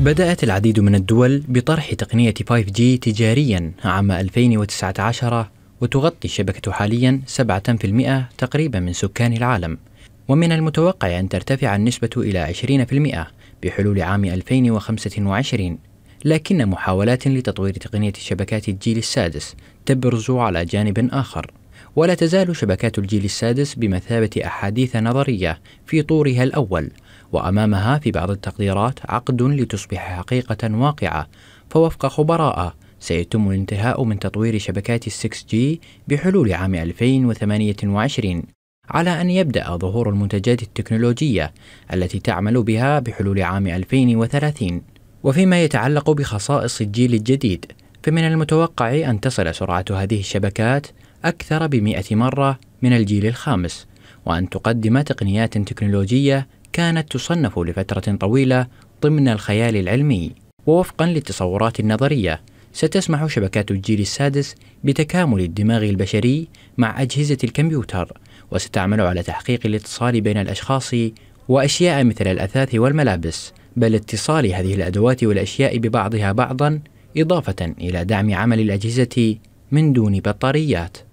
بدأت العديد من الدول بطرح تقنية 5G تجاريا عام 2019 وتغطي الشبكة حاليا 7% تقريبا من سكان العالم ومن المتوقع أن ترتفع النسبة إلى 20% بحلول عام 2025 لكن محاولات لتطوير تقنية شبكات الجيل السادس تبرز على جانب آخر ولا تزال شبكات الجيل السادس بمثابة أحاديث نظرية في طورها الأول وأمامها في بعض التقديرات عقد لتصبح حقيقة واقعة فوفق خبراء سيتم الانتهاء من تطوير شبكات 6G بحلول عام 2028 على أن يبدأ ظهور المنتجات التكنولوجية التي تعمل بها بحلول عام 2030 وفيما يتعلق بخصائص الجيل الجديد فمن المتوقع أن تصل سرعة هذه الشبكات أكثر بمئة مرة من الجيل الخامس وأن تقدم تقنيات تكنولوجية كانت تصنف لفترة طويلة ضمن الخيال العلمي ووفقا للتصورات النظرية ستسمح شبكات الجيل السادس بتكامل الدماغ البشري مع أجهزة الكمبيوتر وستعمل على تحقيق الاتصال بين الأشخاص وأشياء مثل الأثاث والملابس بل اتصال هذه الأدوات والأشياء ببعضها بعضا إضافة إلى دعم عمل الأجهزة من دون بطاريات